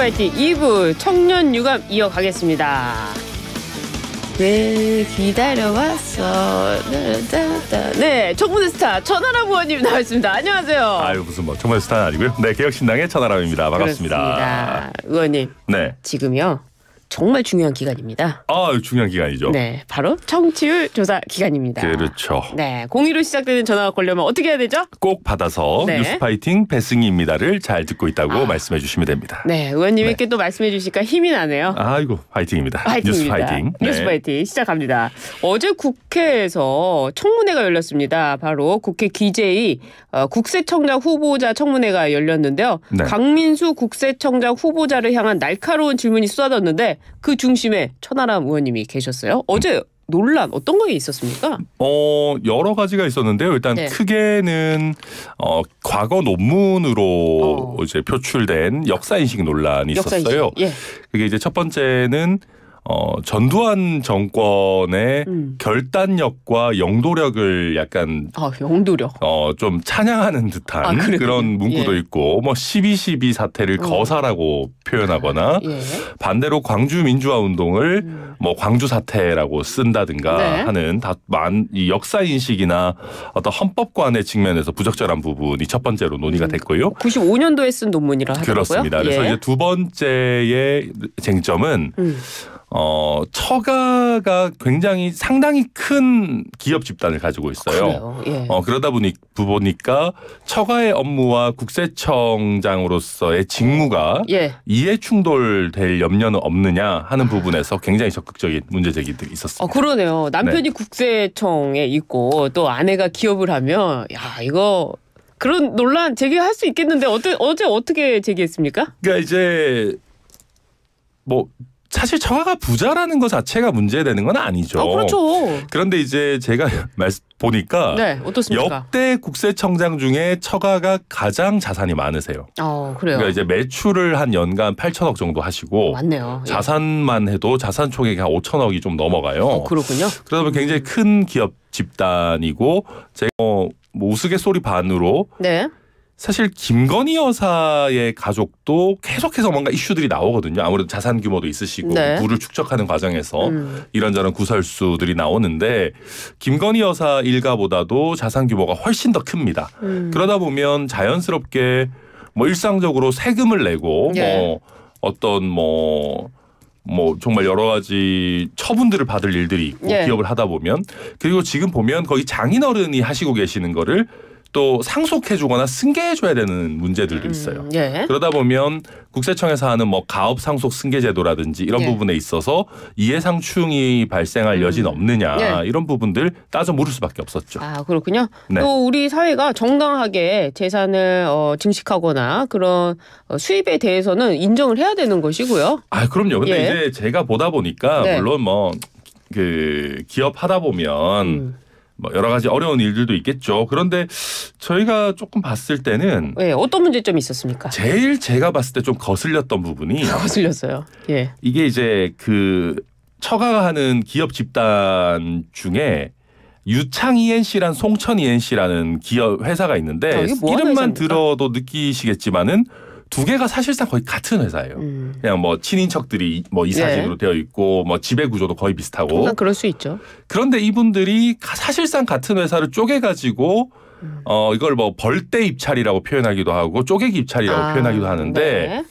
파이팅 2부 청년 유감 이어가겠습니다. 왜 기다려왔어? 네, 네 청문회 스타 천하람 의원님 나왔습니다. 안녕하세요. 아유 무슨 뭐 정말 스타 아니고요. 네 개혁신당의 천하람입니다. 반갑습니다. 그렇습니다. 의원님. 네. 지금요. 정말 중요한 기간입니다. 아, 중요한 기간이죠. 네, 바로 청취율 조사 기간입니다. 그렇죠. 네, 공의로 시작되는 전화가 걸려면 어떻게 해야 되죠? 꼭 받아서 네. 뉴스파이팅 배승희입니다를 잘 듣고 있다고 아. 말씀해 주시면 됩니다. 네, 의원님이 이또 네. 말씀해 주시니까 힘이 나네요. 아이고, 파이팅입니다. 뉴스파이팅. 네. 뉴스파이팅 시작합니다. 어제 국회에서 청문회가 열렸습니다. 바로 국회 기재위 어, 국세청장 후보자 청문회가 열렸는데요. 네. 강민수 국세청장 후보자를 향한 날카로운 질문이 쏟아졌는데 그 중심에 천하람 의원님이 계셨어요. 어제 논란 어떤 거 있었습니까? 어 여러 가지가 있었는데요. 일단 네. 크게는 어, 과거 논문으로 어. 이제 표출된 역사 인식 논란이 역사인식. 있었어요. 예. 그게 이제 첫 번째는 어, 전두환 정권의 음. 결단력과 영도력을 약간 아, 영도력. 어, 좀 찬양하는 듯한 아, 그런 문구도 예. 있고 뭐12.12 사태를 어. 거사라고 표현하거나 예. 반대로 광주 민주화 운동을 음. 뭐 광주 사태라고 쓴다든가 네. 하는 다만이 역사 인식이나 어떤 헌법관의 측면에서 부적절한 부분이 첫 번째로 논의가 음. 됐고요. 95년도에 쓴 논문이라 하더라고요. 그렇습니다. 그래서 예. 이제 두 번째의 쟁점은 음. 어, 처가가 굉장히 상당히 큰 기업 집단을 가지고 있어요. 아, 예. 어, 그러다 보니, 보니까 처가의 업무와 국세청장으로서의 직무가 예. 이해 충돌될 염려는 없느냐 하는 아. 부분에서 굉장히 적극적인 문제 제기들이 있었어요. 어, 그러네요. 남편이 네. 국세청에 있고 또 아내가 기업을 하면 야, 이거 그런 논란 제기할 수 있겠는데 어때, 어제 어떻게 제기했습니까? 그러니까 이제 뭐 사실 청와가 부자라는 것 자체가 문제되는 건 아니죠. 아, 그렇죠. 그런데 이제 제가 말씀 보니까 네, 역대 국세청장 중에 처가가 가장 자산이 많으세요. 어, 그래요. 그러니까 이제 매출을 한 연간 8천억 정도 하시고 어, 맞네요. 예. 자산만 해도 자산 총액이 한 5천억이 좀 넘어가요. 어, 그렇군요. 그러다 보면 굉장히 음. 큰 기업 집단이고 제가 뭐 우스갯소리 반으로 네. 사실 김건희 여사의 가족도 계속해서 뭔가 이슈들이 나오거든요. 아무래도 자산 규모도 있으시고 네. 부를 축적하는 과정에서 음. 이런저런 구설수들이 나오는데 김건희 여사 일가보다도 자산 규모가 훨씬 더 큽니다. 음. 그러다 보면 자연스럽게 뭐 일상적으로 세금을 내고 예. 뭐 어떤 뭐뭐 뭐 정말 여러 가지 처분들을 받을 일들이 있고 예. 기업을 하다 보면 그리고 지금 보면 거의 장인어른이 하시고 계시는 거를 또 상속해주거나 승계해줘야 되는 문제들도 음, 있어요. 음, 예. 그러다 보면 국세청에서 하는 뭐 가업 상속 승계제도라든지 이런 예. 부분에 있어서 이해상충이 발생할 음. 여지는 없느냐 예. 이런 부분들 따져 물을 수밖에 없었죠. 아 그렇군요. 네. 또 우리 사회가 정당하게 재산을 어, 증식하거나 그런 어, 수입에 대해서는 인정을 해야 되는 것이고요. 아 그럼요. 근데 예. 이제 제가 보다 보니까 네. 물론 뭐 그 기업 하다 보면. 음. 뭐 여러 가지 어려운 일들도 있겠죠. 그런데 저희가 조금 봤을 때는 네, 어떤 문제점이 있었습니까? 제일 제가 봤을 때 좀 거슬렸던 부분이 거슬렸어요. 예. 이게 이제 그 처가가 하는 기업 집단 중에 유창 ENC란 송천 ENC라는 기업 회사가 있는데 아, 뭐 이름만 들어도 느끼시겠지만은 두 개가 사실상 거의 같은 회사예요. 음. 그냥 뭐 친인척들이 뭐 이사직으로 예. 네. 되어 있고 뭐 지배 구조도 거의 비슷하고. 그럴 수 있죠. 그런데 이분들이 사실상 같은 회사를 쪼개 가지고 음. 어 이걸 뭐 벌떼 입찰이라고 표현하기도 하고 쪼개기 입찰이라고 아, 표현하기도 하는데 네.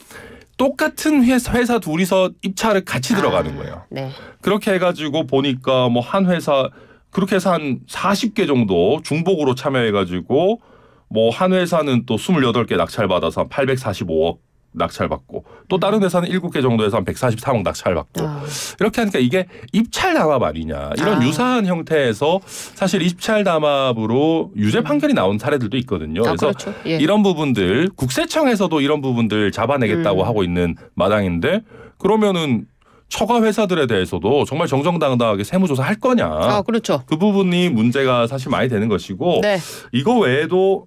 똑같은 회사, 회사 둘이서 입찰을 같이 들어가는 아, 거예요. 아, 네. 그렇게 해가지고 보니까 뭐 한 회사 그렇게 해서 한 40개 정도 중복으로 참여해가지고 뭐한 회사는 또 28개 낙찰받아서 한 845억 낙찰받고 또 다른 회사는 7개 정도 에서한 143억 낙찰받고 아. 이렇게 하니까 이게 입찰 담합 아니냐 이런 아. 유사한 형태에서 사실 입찰 담합으로 유죄 판결이 나온 사례들도 있거든요. 아, 그래서 그렇죠. 예. 이런 부분들 국세청에서도 이런 부분들 잡아내겠다고 음. 하고 있는 마당인데 그러면은 처가 회사들에 대해서도 정말 정정당당하게 세무조사 할 거냐. 아, 그렇죠. 그 부분이 문제가 사실 많이 되는 것이고 네. 이거 외에도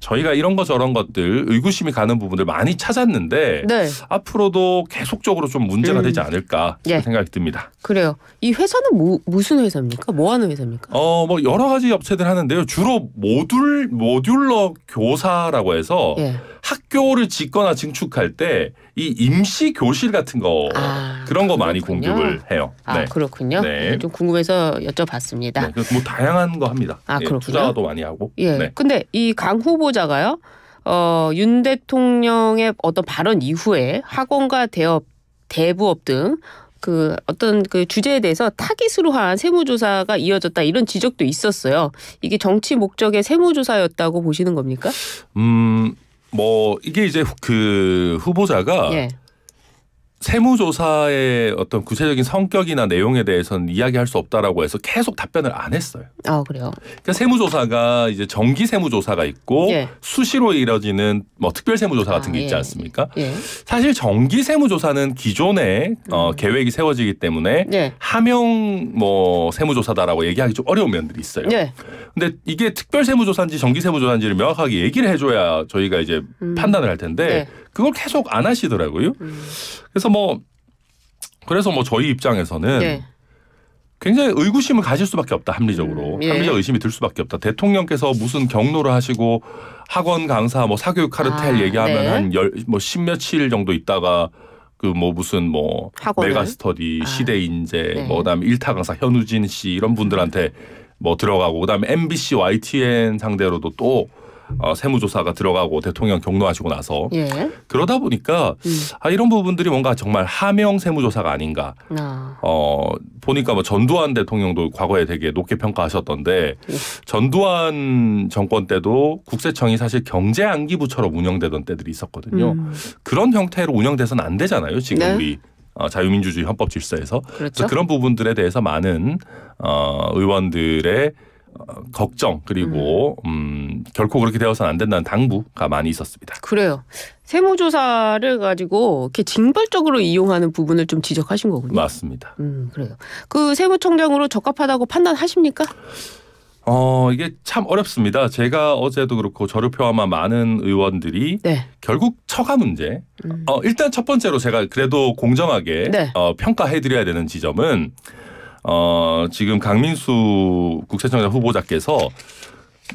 저희가 이런 거 저런 것들 의구심이 가는 부분들 많이 찾았는데 네. 앞으로도 계속적으로 좀 문제가 음. 되지 않을까 예. 생각이 듭니다. 그래요. 이 회사는 뭐, 무슨 회사입니까? 뭐 하는 회사입니까? 어, 뭐 여러 가지 업체들 하는데요. 주로 모듈 모듈러 교사라고 해서 예. 학교를 짓거나 증축할 때 이 임시 교실 같은 거 아, 그런 거 그렇군요. 많이 공급을 해요. 아 네. 그렇군요. 네. 네 좀 궁금해서 여쭤봤습니다. 네, 그뭐 다양한 거 합니다. 아 예, 그렇군요. 투자도 많이 하고. 예. 네. 근데 이 강 후보자가요. 어, 윤 대통령의 어떤 발언 이후에 학원과 대업, 대부업 등 그 어떤 그 주제에 대해서 타깃으로 한 세무조사가 이어졌다 이런 지적도 있었어요. 이게 정치 목적의 세무조사였다고 보시는 겁니까? 음, 뭐 이게 이제 그 후보자가 예. 세무조사의 어떤 구체적인 성격이나 내용에 대해서는 이야기할 수 없다라고 해서 계속 답변을 안 했어요. 아 그래요. 그러니까 세무조사가 이제 정기 세무조사가 있고 예. 수시로 이뤄지는 뭐 특별 세무조사 같은 게 아, 있지 예. 않습니까? 예. 사실 정기 세무조사는 기존에 어, 음. 어, 계획이 세워지기 때문에 예. 하명 뭐 세무조사다라고 얘기하기 좀 어려운 면들이 있어요. 예. 근데 이게 특별 세무조사인지 정기 세무조사인지를 명확하게 얘기를 해줘야 저희가 이제 음. 판단을 할 텐데. 네. 그걸 계속 안 하시더라고요. 음. 그래서 뭐 그래서 뭐 저희 입장에서는 네. 굉장히 의구심을 가질 수밖에 없다 합리적으로 음, 예. 합리적 의심이 들 수밖에 없다. 대통령께서 무슨 경로를 하시고 학원 강사 뭐 사교육 카르텔 아, 얘기하면 네. 한열 뭐십 며칠 정도 있다가 그 뭐 무슨 뭐 학원을? 메가스터디 아, 시대 인재 네. 뭐 그다음에 일타 강사 현우진 씨 이런 분들한테 뭐 들어가고 그다음에 MBC YTN 상대로도 또 어, 세무조사가 들어가고 대통령 경로하시고 나서 예. 그러다 보니까 음. 아, 이런 부분들이 뭔가 정말 하명 세무조사가 아닌가. 아. 어 보니까 뭐 전두환 대통령도 과거에 되게 높게 평가하셨던데 예. 전두환 정권 때도 국세청이 사실 경제 안기부처럼 운영되던 때들이 있었거든요. 음. 그런 형태로 운영돼서는 안 되잖아요. 지금 네. 우리 어, 자유민주주의 헌법 질서에서 그렇죠? 그래서 그런 부분들에 대해서 많은 어, 의원들의 걱정 그리고 음. 음 결코 그렇게 되어서는 안 된다는 당부가 많이 있었습니다. 그래요. 세무조사를 가지고 이렇게 징벌적으로 이용하는 부분을 좀 지적하신 거군요. 맞습니다. 음 그래요. 그 세무총장으로 적합하다고 판단하십니까? 어, 이게 참 어렵습니다. 제가 어제도 그렇고 저를 포함한 많은 의원들이 네. 결국 처가 문제. 음. 어, 일단 첫 번째로 제가 그래도 공정하게 네. 어, 평가해 드려야 되는 지점은 어, 지금 강민수 국세청장 후보자께서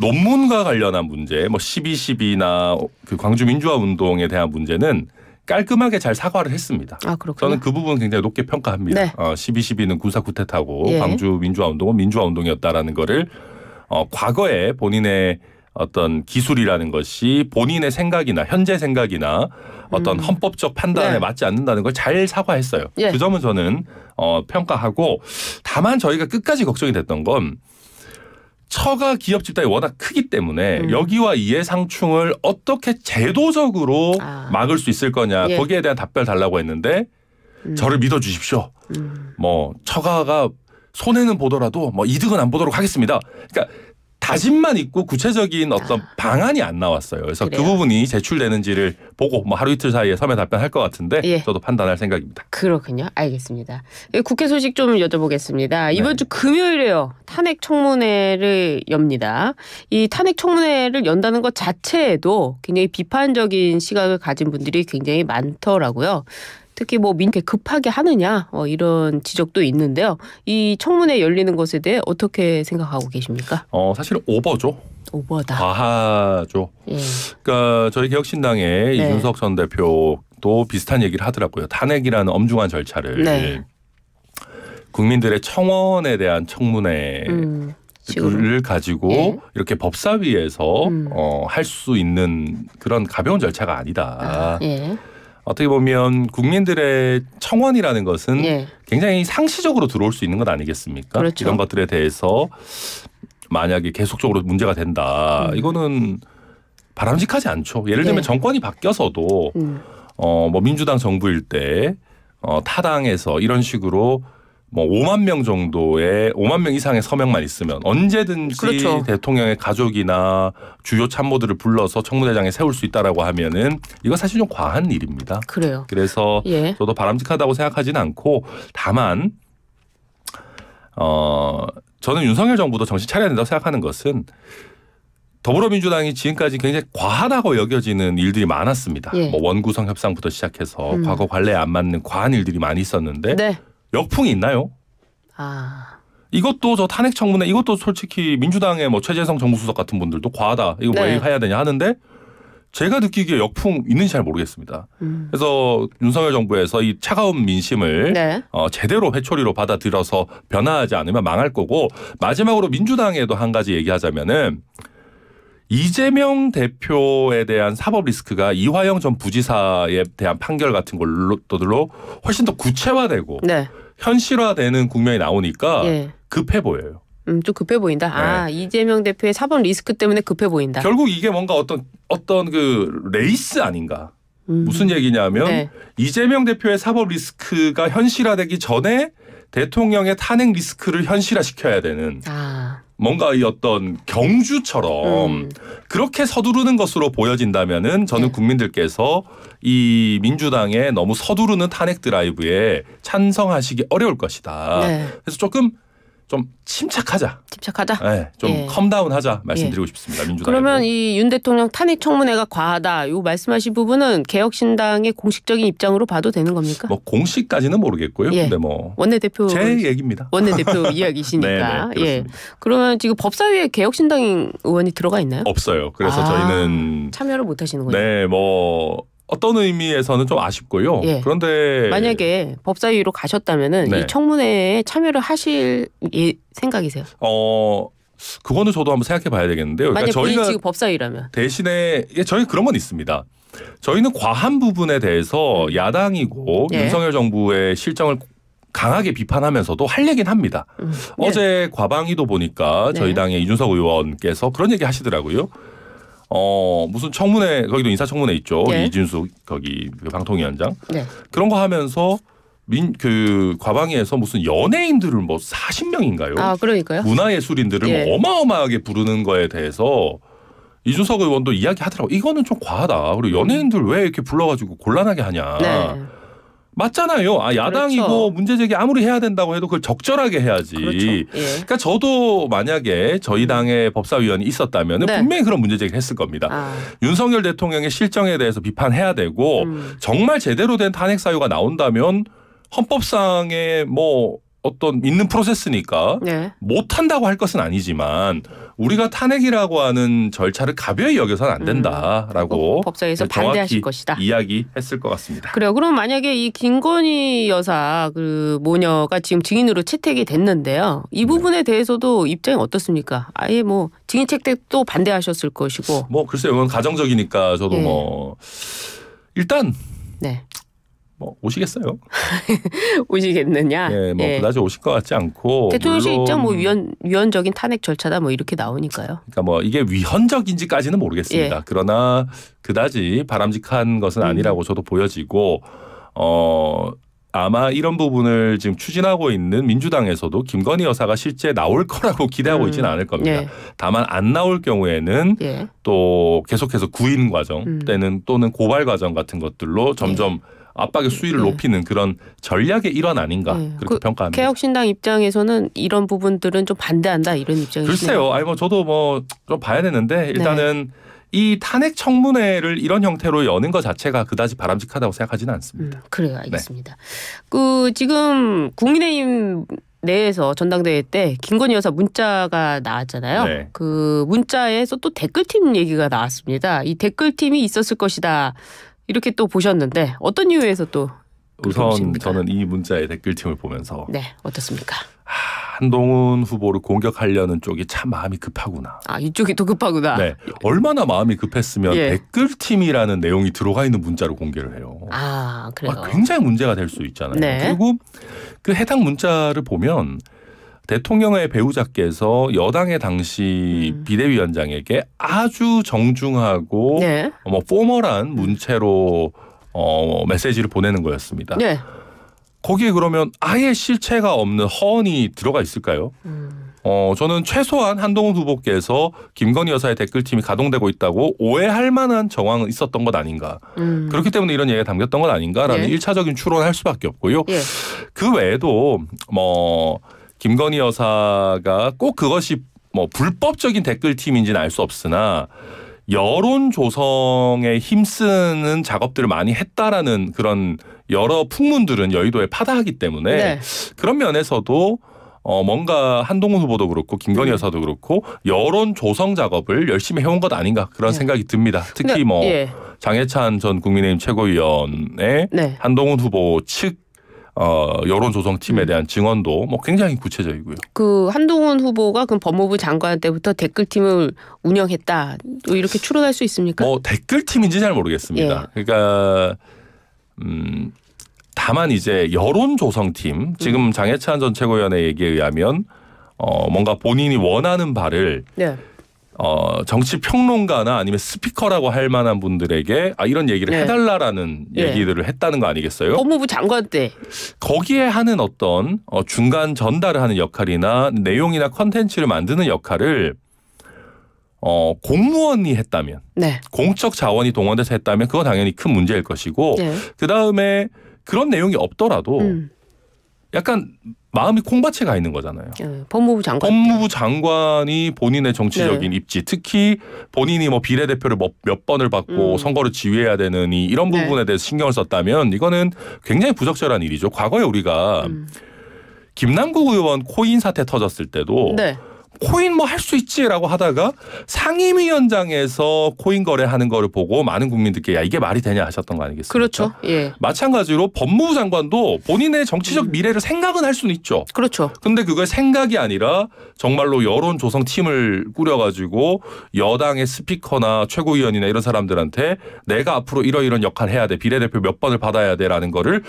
논문과 관련한 문제, 뭐 12.12나 그 광주민주화운동에 대한 문제는 깔끔하게 잘 사과를 했습니다. 아, 저는 그 부분 굉장히 높게 평가합니다. 네. 어, 12.12는 군사 쿠데타고 예. 광주 민주화운동은 민주화운동이었다라는 거를 어, 과거에 본인의 어떤 기술이라는 것이 본인의 생각이나 현재 생각이나 어떤 음. 헌법적 판단에 네. 맞지 않는다는 걸 잘 사과했어요. 예. 그 점은 저는 어, 평가하고 다만 저희가 끝까지 걱정이 됐던 건 처가 기업 집단이 워낙 크기 때문에 음. 여기와 이해 상충을 어떻게 제도적으로 아. 막을 수 있을 거냐 예. 거기에 대한 답변을 달라고 했는데 음. 저를 믿어주십시오. 음. 뭐 처가가 손해는 보더라도 뭐 이득은 안 보도록 하겠습니다. 그러니까 다짐만 있고 구체적인 어떤 아. 방안이 안 나왔어요. 그래서 그 그래요. 그 부분이 제출되는지를 보고 뭐 하루 이틀 사이에 섬에 답변할 것 같은데 예. 저도 판단할 생각입니다. 그렇군요. 알겠습니다. 예, 국회 소식 좀 여쭤보겠습니다. 네. 이번 네. 주 금요일에요. 탄핵 청문회를 엽니다. 이 탄핵 청문회를 연다는 것 자체에도 굉장히 비판적인 시각을 가진 분들이 굉장히 많더라고요. 특히 뭐 민께 급하게 하느냐 어, 이런 지적도 있는데요. 이 청문회 열리는 것에 대해 어떻게 생각하고 계십니까? 어 사실 오버죠. 오버다. 과하죠. 예. 그러니까 저희 개혁신당의 네. 이준석 전 대표도 비슷한 얘기를 하더라고요. 탄핵이라는 엄중한 절차를 네. 예. 국민들의 청원에 대한 청문회. 음. 를 가지고 예? 이렇게 법사위에서 음. 어, 할 수 있는 그런 가벼운 절차가 아니다. 아, 예. 어떻게 보면 국민들의 청원이라는 것은 예. 굉장히 상시적으로 들어올 수 있는 것 아니겠습니까? 그렇죠. 이런 것들에 대해서 만약에 계속적으로 문제가 된다. 음. 이거는 바람직하지 않죠. 예를 들면 예. 정권이 바뀌어서도 음. 어뭐 민주당 정부일 때 어, 타당에서 이런 식으로 뭐 5만 명 정도의 5만 명 이상의 서명만 있으면 언제든지 그렇죠. 대통령의 가족이나 주요 참모들을 불러서 청문회장에 세울 수 있다라고 하면은 이거 사실 좀 과한 일입니다. 그래요. 그래서 예. 저도 바람직하다고 생각하지는 않고 다만 어 저는 윤석열 정부도 정신 차려야 된다고 생각하는 것은 더불어민주당이 지금까지 굉장히 과하다고 여겨지는 일들이 많았습니다. 예. 뭐 원구성 협상부터 시작해서 음. 과거 관례에 안 맞는 과한 일들이 많이 있었는데 네. 역풍이 있나요? 아. 이것도 저 탄핵 청문회 이것도 솔직히 민주당의 뭐 최재성 정부수석 같은 분들도 과하다 이거 뭐 네. 왜 해야 되냐 하는데 제가 느끼기에 역풍 있는지 잘 모르겠습니다. 음. 그래서 윤석열 정부에서 이 차가운 민심을 네. 어, 제대로 회초리로 받아들여서 변화하지 않으면 망할 거고 마지막으로 민주당에도 한 가지 얘기하자면은 이재명 대표에 대한 사법 리스크가 이화영 전 부지사에 대한 판결 같은 걸로들로 훨씬 더 구체화되고 네. 현실화되는 국면이 나오니까 예. 급해 보여요. 음, 좀 급해 보인다. 네. 아 이재명 대표의 사법 리스크 때문에 급해 보인다. 결국 이게 뭔가 어떤 어떤 그 레이스 아닌가? 음. 무슨 얘기냐면 네. 이재명 대표의 사법 리스크가 현실화되기 전에 대통령의 탄핵 리스크를 현실화시켜야 되는. 아. 뭔가 이 어떤 경주처럼 음. 그렇게 서두르는 것으로 보여진다면은 저는 네. 국민들께서 이 민주당의 너무 서두르는 탄핵 드라이브에 찬성하시기 어려울 것이다. 네. 그래서 조금 좀 침착하자. 침착하자. 네, 예, 좀 예. 컴다운하자 말씀드리고 예. 싶습니다. 민주당. 그러면 이 윤 대통령 탄핵 청문회가 과하다. 요 말씀하신 부분은 개혁신당의 공식적인 입장으로 봐도 되는 겁니까? 뭐 공식까지는 모르겠고요. 예. 근데 뭐 원내 대표 제 얘기입니다. 원내 대표 이야기시니까. 네, 네, 예. 그러면 지금 법사위에 개혁신당 의원이 들어가 있나요? 없어요. 그래서 아, 저희는 참여를 못 하시는 거예요. 네, 뭐 어떤 의미에서는 좀 아쉽고요. 예. 그런데 만약에 법사위로 가셨다면은 네. 이 청문회에 참여를 하실 예, 생각이세요? 어 그거는 저도 한번 생각해 봐야 되겠는데요. 그러니까 저희가 법사위라면 대신에 예, 저희 그런 건 있습니다. 저희는 과한 부분에 대해서 야당이고 예. 윤석열 정부의 실정을 강하게 비판하면서도 할 얘긴 합니다. 음, 네. 어제 과방위도 보니까 저희 네. 당의 이준석 의원께서 그런 얘기 하시더라고요. 어 무슨 청문회 거기도 인사청문회 있죠 예. 이진숙 거기 그 방통위원장 네. 그런 거 하면서 민 그 과방위에서 무슨 연예인들을 뭐 40명인가요? 아 그러니까요. 문화예술인들을 뭐 예. 뭐 어마어마하게 부르는 거에 대해서 이준석 의원도 이야기하더라고. 이거는 좀 과하다. 그리고 연예인들 왜 이렇게 불러가지고 곤란하게 하냐. 네. 맞잖아요. 아, 그렇죠. 야당이고 그렇죠. 문제 제기 아무리 해야 된다고 해도 그걸 적절하게 해야지. 그렇죠. 예. 그러니까 저도 만약에 저희 음. 당의 법사위원이 있었다면 네. 분명히 그런 문제 제기를 했을 겁니다. 아. 윤석열 대통령의 실정에 대해서 비판해야 되고 음. 정말 제대로 된 탄핵 사유가 나온다면 헌법상의 뭐 어떤 있는 프로세스니까 네. 못한다고 할 것은 아니지만 우리가 탄핵이라고 하는 절차를 가벼이 여겨서는 안 음, 된다라고 음, 법사에서 반대하실 것이다 이야기했을 것 같습니다. 그래요. 그럼 만약에 이 김건희 여사 그 모녀가 지금 증인으로 채택이 됐는데요. 이 네. 부분에 네. 대해서도 입장이 어떻습니까? 아예 뭐 증인 채택도 반대하셨을 것이고 뭐 글쎄요, 이건 가정적이니까 저도 네. 뭐 일단 네. 뭐 오시겠어요? 오시겠느냐? 예, 뭐 예. 그다지 오실 것 같지 않고 대통령실 입장 뭐 위헌 위헌적인 탄핵 절차다 뭐 이렇게 나오니까요. 그러니까 뭐 이게 위헌적인지까지는 모르겠습니다. 예. 그러나 그다지 바람직한 것은 음. 아니라고 음. 저도 보여지고 어 아마 이런 부분을 지금 추진하고 있는 민주당에서도 김건희 여사가 실제 나올 거라고 기대하고 음. 있지는 않을 겁니다. 예. 다만 안 나올 경우에는 예. 또 계속해서 구인 과정 음. 때는 또는 고발 과정 같은 것들로 예. 점점 압박의 네. 수위를 네. 높이는 그런 전략의 일환 아닌가 네. 그렇게 그 평가합니다. 개혁신당 입장에서는 이런 부분들은 좀 반대한다 이런 입장이 글쎄요. 아니 뭐 저도 뭐 좀 봐야 되는데 네. 일단은 이 탄핵 청문회를 이런 형태로 여는 것 자체가 그다지 바람직하다고 생각하지는 않습니다. 음, 그래요, 알겠습니다. 네. 그 지금 국민의힘 내에서 전당대회 때 김건희 여사 문자가 나왔잖아요. 네. 그 문자에서 또 댓글팀 얘기가 나왔습니다. 이 댓글팀이 있었을 것이다. 이렇게 또 보셨는데 어떤 이유에서 또 우선 저는 이 문자의 댓글팀을 보면서 네 어떻습니까? 한동훈 후보를 공격하려는 쪽이 참 마음이 급하구나. 아 이쪽이 더 급하구나. 네, 얼마나 마음이 급했으면 예. 댓글팀이라는 내용이 들어가 있는 문자로 공개를 해요. 아 그래요. 아, 굉장히 문제가 될 수 있잖아요. 네. 그리고 그 해당 문자를 보면 대통령의 배우자께서 여당의 당시 음. 비대위원장에게 아주 정중하고 네. 어, 뭐 포멀한 문체로 어, 메시지를 보내는 거였습니다. 네. 거기에 그러면 아예 실체가 없는 허언이 들어가 있을까요? 음. 어, 저는 최소한 한동훈 후보께서 김건희 여사의 댓글팀이 가동되고 있다고 오해할 만한 정황은 있었던 것 아닌가. 음. 그렇기 때문에 이런 얘기가 담겼던 것 아닌가라는 네. 일차적인 추론할 을 수밖에 없고요. 예. 그 외에도 뭐 김건희 여사가 꼭 그것이 뭐 불법적인 댓글 팀인지는 알 수 없으나 여론 조성에 힘쓰는 작업들을 많이 했다라는 그런 여러 풍문들은 여의도에 파다하기 때문에 네. 그런 면에서도 어 뭔가 한동훈 후보도 그렇고 김건희 음. 여사도 그렇고 여론 조성 작업을 열심히 해온 것 아닌가 그런 네. 생각이 듭니다. 특히 근데, 뭐 예. 장해찬 전 국민의힘 최고위원의 네. 한동훈 후보 측 어, 여론조성팀에 대한 증언도 뭐 굉장히 구체적이고요. 그 한동훈 후보가 그 법무부 장관 때부터 댓글팀을 운영했다 이렇게 추론할 수 있습니까? 뭐 댓글팀인지 잘 모르겠습니다. 예. 그러니까 음 다만 이제 여론조성팀 지금 음. 장해찬 전 최고위원의 얘기에 의하면 어 뭔가 본인이 원하는 바를 네. 어, 정치 평론가나 아니면 스피커라고 할 만한 분들에게 아 이런 얘기를 네. 해달라라는 네. 얘기들을 했다는 거 아니겠어요? 법무부 장관 때 거기에 하는 어떤 어, 중간 전달을 하는 역할이나 내용이나 컨텐츠를 만드는 역할을 어, 공무원이 했다면 네. 공적 자원이 동원돼서 했다면 그거 당연히 큰 문제일 것이고 네. 그 다음에 그런 내용이 없더라도. 음. 약간 마음이 콩밭에 가 있는 거잖아요. 네, 법무부 장관. 법무부 장관이 본인의 정치적인 네. 입지, 특히 본인이 뭐 비례대표를 몇, 번을 받고 음. 선거를 지휘해야 되는 이 이런 네. 부분에 대해서 신경을 썼다면 이거는 굉장히 부적절한 일이죠. 과거에 우리가 음. 김남국 의원 코인 사태 터졌을 때도 네. 코인 뭐 할 수 있지라고 하다가 상임위원장에서 코인 거래하는 거를 보고 많은 국민들께 야 이게 말이 되냐 하셨던 거 아니겠습니까? 그렇죠. 예. 마찬가지로 법무부 장관도 본인의 정치적 음. 미래를 생각은 할 수는 있죠. 그렇죠. 근데 그걸 생각이 아니라 정말로 여론 조성 팀을 꾸려가지고 여당의 스피커나 최고위원이나 이런 사람들한테 내가 앞으로 이러이런 역할 해야 돼 비례대표 몇 번을 받아야 돼라는 거를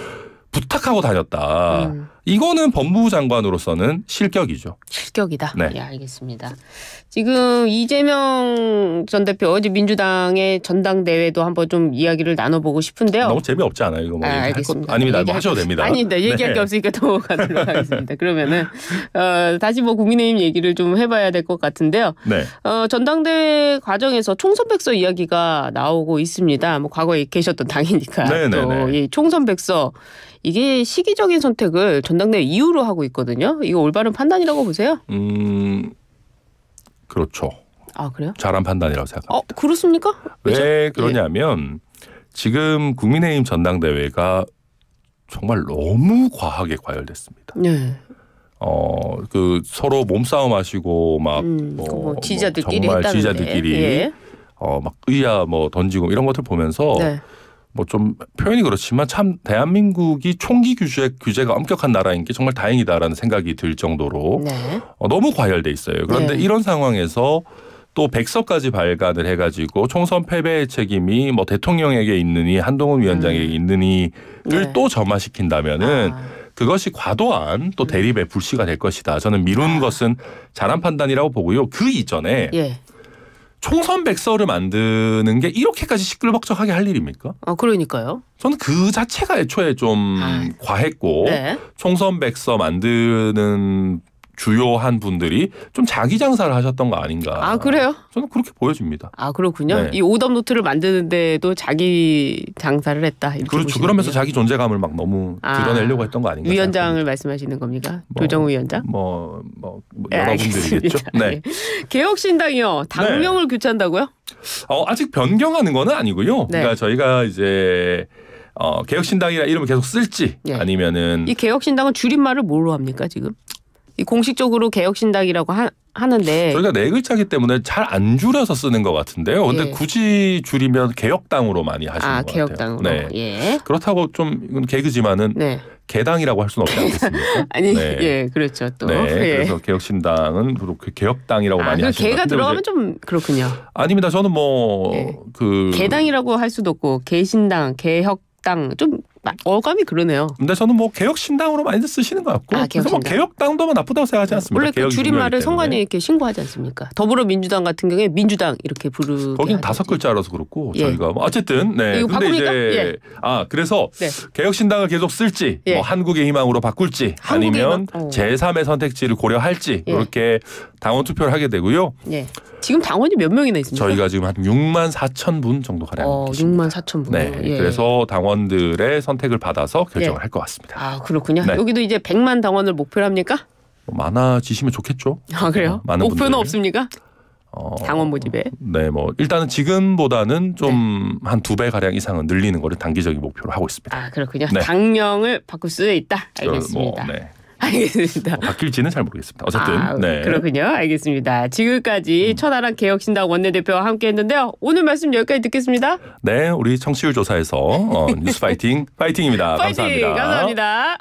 부탁하고 다녔다. 음. 이거는 법무부 장관으로서는 실격이죠. 실격이다. 네. 예, 알겠습니다. 지금 이재명 전 대표 어제 민주당의 전당대회도 한번 좀 이야기를 나눠보고 싶은데요. 너무 재미없지 않아요? 이거 뭐 아, 알겠습니다. 아닙니다. 뭐 얘기 하셔도 됩니다. 아닙니다. 네. 얘기할 네. 게 없으니까 넘어가도록 하겠습니다. 그러면은 어, 다시 뭐 국민의힘 얘기를 좀 해봐야 될 것 같은데요. 네. 어, 전당대회 과정에서 총선백서 이야기가 나오고 있습니다. 뭐 과거에 계셨던 당이니까 네네네. 네, 또 네. 총선백서 이게 시기적인 선택을 전당대회 전당대회 이후로 하고 있거든요. 이거 올바른 판단이라고 보세요? 음, 그렇죠. 아 그래요? 잘한 판단이라고 생각합니다. 어, 그렇습니까? 왜그죠 예. 그러냐면 예. 지금 국민의힘 전당대회가 정말 너무 과하게 과열됐습니다. 네. 어, 그 서로 몸싸움 하시고 막 음, 뭐, 그 뭐지자들끼리뭐 뭐 정말 지지자들끼리 예. 어, 막의아뭐 던지고 이런 것들 보면서 네. 뭐좀 표현이 그렇지만 참 대한민국이 총기 규제 규제가 엄격한 나라인 게 정말 다행이다라는 생각이 들 정도로 네. 어, 너무 과열돼 있어요. 그런데 네. 이런 상황에서 또 백서까지 발간을 해가지고 총선 패배의 책임이 뭐 대통령에게 있느니 한동훈 위원장에게 음. 있느니를 네. 또 점화시킨다면은 아. 그것이 과도한 또 대립의 불씨가 될 것이다. 저는 미룬 아. 것은 잘한 판단이라고 보고요. 그 이전에 예. 총선 백서를 만드는 게 이렇게까지 시끌벅적하게 할 일입니까? 아, 그러니까요. 저는 그 자체가 애초에 좀 아, 과했고 네. 총선 백서 만드는 주요한 분들이 좀 자기 장사를 하셨던 거 아닌가. 아 그래요? 저는 그렇게 보여집니다. 아 그렇군요. 네. 이 오답 노트를 만드는데도 자기 장사를 했다. 이렇게 그렇죠. 그러면서 자기 존재감을 막 너무 아, 드러내려고 했던 거 아닌가. 위원장을 말씀하시는 겁니까? 뭐, 조정 위원장? 뭐, 뭐, 뭐 아, 네, 여러분들이겠죠. 예. 네. 개혁신당이요. 당명을 교체한다고요? 어, 아직 변경하는 건 아니고요. 네. 그러니까 저희가 이제 어, 개혁신당이라 이름을 계속 쓸지 네. 아니면은 이 개혁신당은 줄임말을 뭘로 합니까 지금? 공식적으로 개혁신당이라고 하, 하는데 저희가 네 글자기 때문에 잘 안 줄여서 쓰는 것 같은데요. 근데 예. 굳이 줄이면 개혁당으로 많이 하시는 아, 것 개혁당으로. 같아요. 네. 예. 그렇다고 좀 이건 개그지만은 네. 개당이라고 할 수는 없지 않겠습니까? 아니, 네. 예, 그렇죠 또. 네, 예. 그래서 개혁신당은 그렇게 그 개혁당이라고 아, 많이 하시는 개가 들어가면 좀 그렇군요. 아닙니다. 저는 뭐그 예. 그 개당이라고 할 수도 없고 개신당, 개혁 당좀 아, 어감이 그러네요. 근데 저는 뭐 개혁신당으로 많이 쓰시는 것 같고 아, 그래서 뭐 개혁당도 뭐 나쁘다고 생각하지 네. 않습니다. 원래 그 줄임말을 선관위 이렇게 신고하지 않습니까? 더불어민주당 같은 경우에 민주당 이렇게 부르. 거긴 다섯 글자라서 그렇고 예. 저희가 뭐 어쨌든 네. 근데 바꿉니까? 이제 예. 아 그래서 네. 개혁신당을 계속 쓸지 예. 뭐 한국의 희망으로 바꿀지 아니면 어. 제3의 선택지를 고려할지 이렇게 예. 당원 투표를 하게 되고요. 예. 지금 당원이 몇 명이나 있습니까? 저희가 지금 한 6만 4천 분 정도 가량 어, 니다 6만 4천 분. 네. 예. 그래서 당원들의 선택을 받아서 결정을 예. 할것 같습니다. 아 그렇군요. 네. 여기도 이제 100만 당원을 목표로 합니까? 뭐 많아지시면 좋겠죠. 아 그래요? 어, 많은 목표는 분들이. 없습니까? 어, 당원 모집에. 네, 뭐 일단은 지금보다는 좀 한 두배 네. 가량 이상은 늘리는 거를 단기적인 목표로 하고 있습니다. 아 그렇군요. 네. 당명을 바꿀 수 있다. 뭐, 알겠습니다. 저, 뭐, 네. 알겠습니다. 어, 바뀔지는 잘 모르겠습니다. 어쨌든 아, 네. 그렇군요. 알겠습니다. 지금까지 음. 천하랑 개혁신당 원내대표와 함께했는데요. 오늘 말씀 여기까지 듣겠습니다. 네, 우리 청취율 조사에서 어, 뉴스 파이팅 파이팅입니다. 파이팅! 감사합니다. 감사합니다.